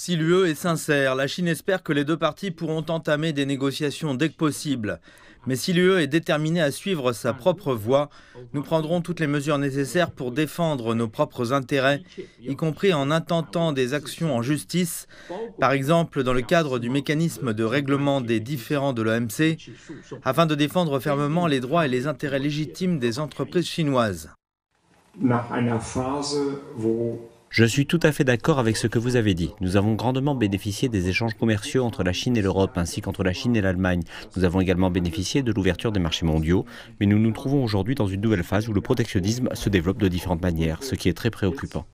Si l'UE est sincère, la Chine espère que les deux parties pourront entamer des négociations dès que possible. Mais si l'UE est déterminée à suivre sa propre voie, nous prendrons toutes les mesures nécessaires pour défendre nos propres intérêts, y compris en intentant des actions en justice, par exemple dans le cadre du mécanisme de règlement des différends de l'OMC, afin de défendre fermement les droits et les intérêts légitimes des entreprises chinoises. Je suis tout à fait d'accord avec ce que vous avez dit. Nous avons grandement bénéficié des échanges commerciaux entre la Chine et l'Europe, ainsi qu'entre la Chine et l'Allemagne. Nous avons également bénéficié de l'ouverture des marchés mondiaux, mais nous nous trouvons aujourd'hui dans une nouvelle phase où le protectionnisme se développe de différentes manières, ce qui est très préoccupant.